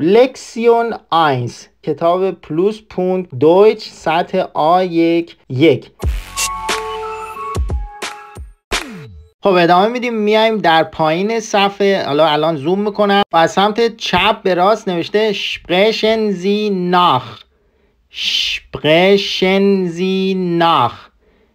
لکسیون آینز کتاب پلوس پوند دویچ سطح آ یک یک خب ادامه میدیم میایم در پایین صفحه حالا الان زوم میکنم و از سمت چپ به راست نوشته زی ناخ زی ناخ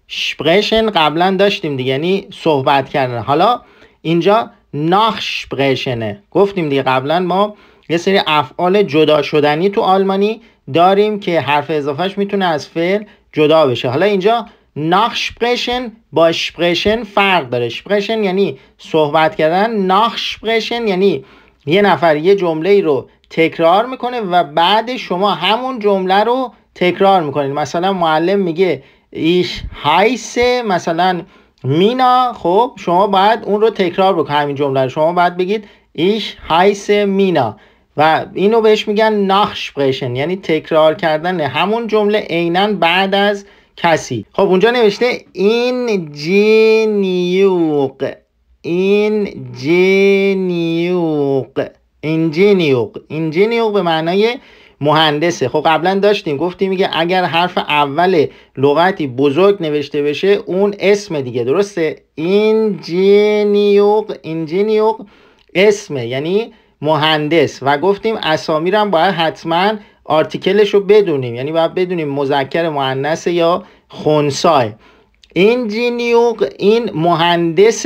شپرشن قبلا داشتیم دیگه یعنی صحبت کردن حالا اینجا ناخ شپرشنه گفتیم دیگه قبلا ما یه سری افعال جدا شدنی تو آلمانی داریم که حرف اضافهش میتونه از فعل جدا بشه حالا اینجا ناخشپرشن با شپرشن فرق داره شپرشن یعنی صحبت کردن ناخشپرشن یعنی یه نفر یه جمله رو تکرار میکنه و بعد شما همون جمله رو تکرار میکنید مثلا معلم میگه ایش هایسه مثلا مینا خب شما باید اون رو تکرار بکنید همین جمله رو شما باید بگید ایش هایسه مینا و اینو بهش میگن پریشن یعنی تکرار کردن همون جمله عینا بعد از کسی خب اونجا نوشته این جینیوق این جینیوق انجینیوق انجینیوق به معنای مهندسه خب قبلا داشتیم گفتیم میگه اگر حرف اول لغتی بزرگ نوشته بشه اون اسم دیگه درسته این انجینیوق اسمه یعنی مهندس و گفتیم اسامی رو هم باید حتما آرتیکلش رو بدونیم یعنی باید بدونیم مذکر مهندس یا خونسای جینیوق این مهندس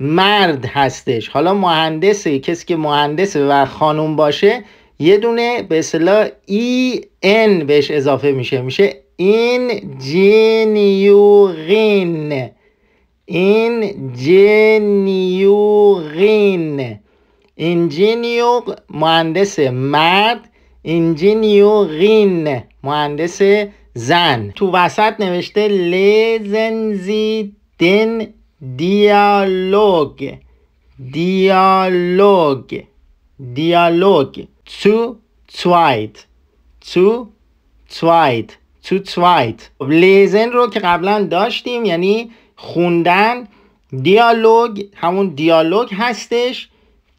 مرد هستش حالا مهندس کسی که مهندس و خانوم باشه یه دونه به اصطلاح ای e ان بهش اضافه میشه میشه این جینیوغین این اینجینیو مهندس مرد انجینیوغین مهندس زن تو وسط نوشته لیزنزی دن دیالوگ دیالوگ دیالوگ تو توایت تو توایت تو توایت لیزن رو که قبلا داشتیم یعنی خوندن دیالوگ همون دیالوگ هستش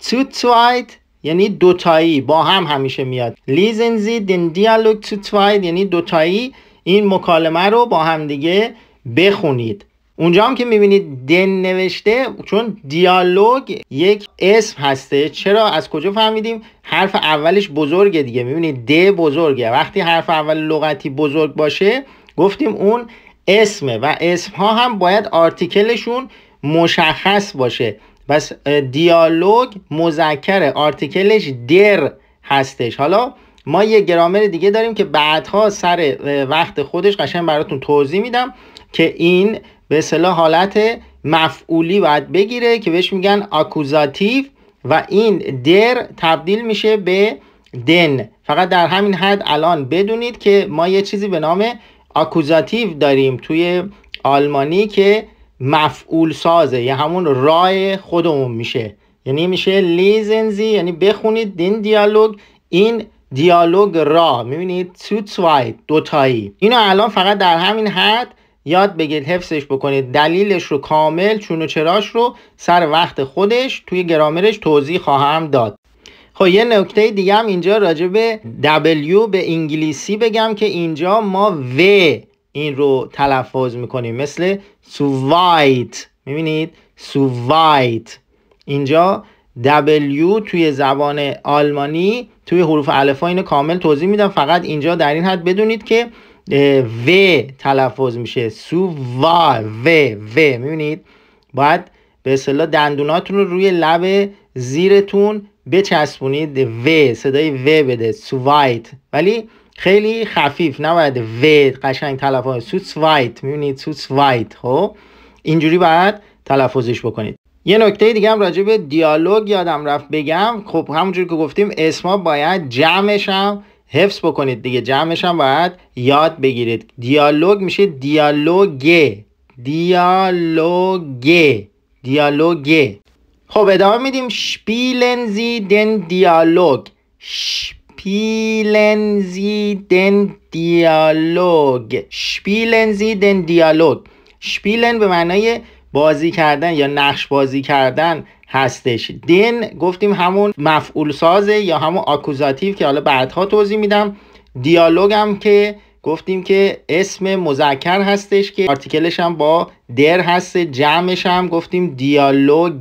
تو تواید یعنی دوتایی با هم همیشه میاد لیزن زی دین دیالوگ تو تواید یعنی دوتایی این مکالمه رو با هم دیگه بخونید اونجا هم که میبینید دن نوشته چون دیالوگ یک اسم هسته چرا از کجا فهمیدیم حرف اولش بزرگه دیگه میبینید د بزرگه وقتی حرف اول لغتی بزرگ باشه گفتیم اون اسمه و اسم ها هم باید آرتیکلشون مشخص باشه بس دیالوگ مذکر آرتیکلش در هستش حالا ما یه گرامر دیگه داریم که بعدها سر وقت خودش قشنگ براتون توضیح میدم که این به صلاح حالت مفعولی باید بگیره که بهش میگن آکوزاتیو و این در تبدیل میشه به دن فقط در همین حد الان بدونید که ما یه چیزی به نام آکوزاتیو داریم توی آلمانی که مفعول سازه یا همون رای خودمون میشه یعنی میشه لیزنزی یعنی بخونید دین دیالوگ این دیالوگ را میبینید تو دو دوتایی اینو الان فقط در همین حد یاد بگید حفظش بکنید دلیلش رو کامل چون و چراش رو سر وقت خودش توی گرامرش توضیح خواهم داد خب یه نکته دیگه هم اینجا راجع به W به انگلیسی بگم که اینجا ما و این رو تلفظ میکنیم مثل سوایت میبینید سووایت اینجا W توی زبان آلمانی توی حروف الفا اینو کامل توضیح میدم فقط اینجا در این حد بدونید که و تلفظ میشه سو و و و میبینید باید به اصطلاح دندوناتون رو روی لب زیرتون بچسبونید و صدای و بده سووایت ولی خیلی خفیف نباید و قشنگ تلفظ سوتس وایت میبینید سوتس وایت خب اینجوری باید تلفظش بکنید یه نکته دیگه هم راجع به دیالوگ یادم رفت بگم خب همونجوری که گفتیم اسما باید جمعش هم حفظ بکنید دیگه جمعش هم باید یاد بگیرید دیالوگ میشه دیالوگ دیالوگ دیالوگ خب ادامه میدیم شپیلنزی دن دیالوگ Spielen Sie den Dialog Spielen Sie den Dialog Spielen به معنای بازی کردن یا نقش بازی کردن هستش دن گفتیم همون مفعول سازه یا همون آکوزاتیو که حالا بعدها توضیح میدم دیالوگ هم که گفتیم که اسم مذکر هستش که آرتیکلش هم با در هست جمعش هم گفتیم دیالوگ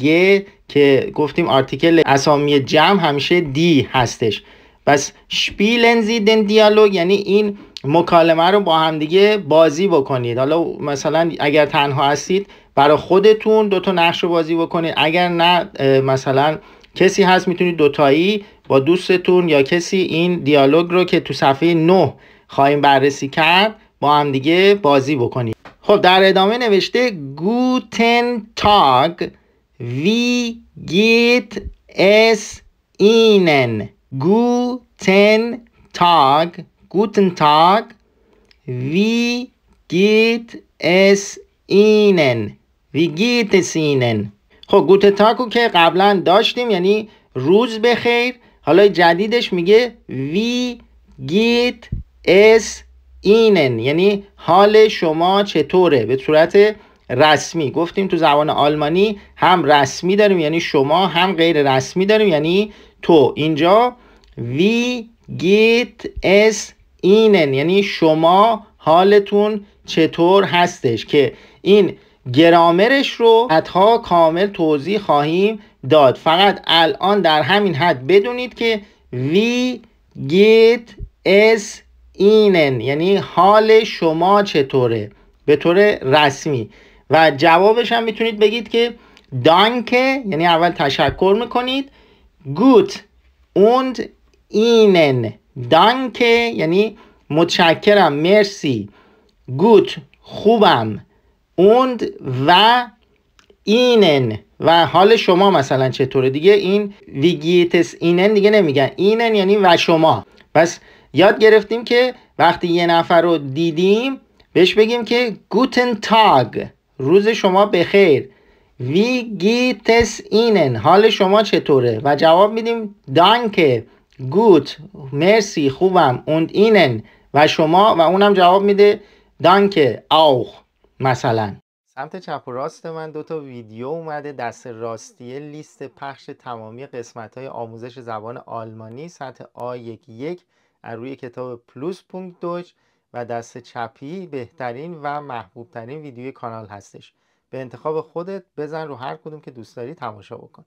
که گفتیم آرتیکل اسامی جمع همیشه دی هستش پس شپیلن زیدن دیالوگ یعنی این مکالمه رو با همدیگه بازی بکنید حالا مثلا اگر تنها هستید برای خودتون دوتا نقش رو بازی بکنید اگر نه مثلا کسی هست میتونید دوتایی با دوستتون یا کسی این دیالوگ رو که تو صفحه 9 خواهیم بررسی کرد با همدیگه بازی بکنید خب در ادامه نوشته گوتن تاگ وی گیت اس اینن Guten Tag, guten Tag. Wie geht es Ihnen? Wie geht es Ihnen? خب گوت تاکو که قبلا داشتیم یعنی روز بخیر حالا جدیدش میگه وی گیت اس یعنی حال شما چطوره به صورت رسمی گفتیم تو زبان آلمانی هم رسمی داریم یعنی شما هم غیر رسمی داریم یعنی تو اینجا وی گیت اس اینن یعنی شما حالتون چطور هستش که این گرامرش رو حدها کامل توضیح خواهیم داد فقط الان در همین حد بدونید که وی گیت اس اینن یعنی حال شما چطوره به طور رسمی و جوابش هم میتونید بگید که دانکه یعنی اول تشکر میکنید گوت اوند اینن دانکه یعنی متشکرم مرسی گوت خوبم اوند و اینن و حال شما مثلا چطوره دیگه این ویگیتس اینن دیگه نمیگن اینن یعنی و شما پس یاد گرفتیم که وقتی یه نفر رو دیدیم بهش بگیم که گوتن تاگ روز شما بخیر وی گیتس اینن حال شما چطوره و جواب میدیم دانکه گوت مرسی خوبم اوند اینن و شما و اونم جواب میده دانکه auch مثلا سمت چپ و راست من دو تا ویدیو اومده دست راستی لیست پخش تمامی قسمت های آموزش زبان آلمانی سطح آ 11 از روی کتاب پلوس پونک دوج و دست چپی بهترین و محبوبترین ویدیوی کانال هستش به انتخاب خودت بزن رو هر کدوم که دوست داری تماشا بکن